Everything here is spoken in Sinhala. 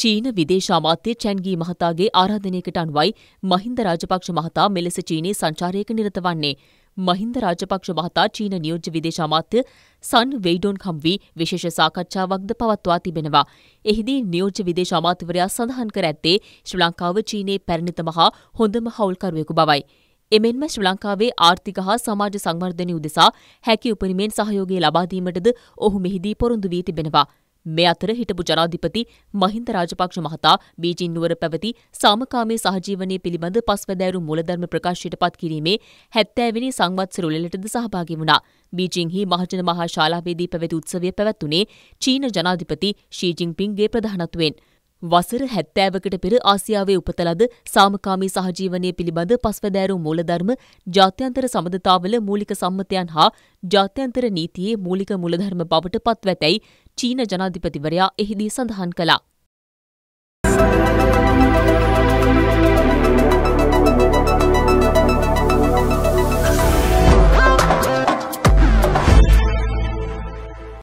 චීන විදේශ අමාත්‍ය චැන්ගී මහතාගේ ආරාධනයකට අනුවයි මහින්ද රාජපක්ෂ මහතා මෙලෙස චීනයේ සංචාරයක නිරත වන්නේ. මහින්ද රාජපක්ෂ මහතා චීන නියෝජ්‍ය විදේශ අමාත්‍ය සන් වෙයිඩෝන් හම්වී විශේෂ සාකච්ඡාවක්ද පවත්වා තිබෙනවා. එහිදී නියෝජ්‍ය විදේශ අමාත්‍යවරයා සඳහන් කර ඇත්තේ ශ්‍රී ලංකාව චීනයේ පැරණිතම හා හොඳම හවුල්කරුවෙකු බවයි. එමෙන්ම ශ්‍රී ලංකාවේ ආර්ථික හා සමාජ සංවර්ධනය උදෙසා හැකි උපරිමෙන් සහයෝගය ලබාදීමටද ඔහු මෙහිදී පොරොන්දු වී තිබෙනවා. මේ අතර හිටපු ජනාධිපති මහින්ද රාජපක්ෂ මහතා බීජින් නුවර පැවති සාමකාමී සහජීවනය පිළිබඳ පස්වැදෑරු මූලධර්ම ප්‍රකාශයට පත් කිරීමේ 70 වෙනි සංවත්සර උළෙලටද සහභාගී වුණා. බීජින්හි මහජන මහා ශාලාවේදී පැවති උත්සවය පැවැත්ුණේ චීන ජනාධිපති ෂී ජින්පින්ගේ ප්‍රධානත්වයෙන්. වසර හැත්තෑවකට පෙර ආසියාවේ උපතලද සාමකාමී සහජීවනය පිළිබඳ පස්වදෑරු මූලධර්ම ජාත්‍යන්තර සබඳතාවල මූලික සම්මතයන් හා ජාත්‍යන්තර නීතියේ මූලික මුලධර්ම බවට පත්වැතැයි චීන ජනාධිපතිවරයා එහිදී සඳහන් කළා.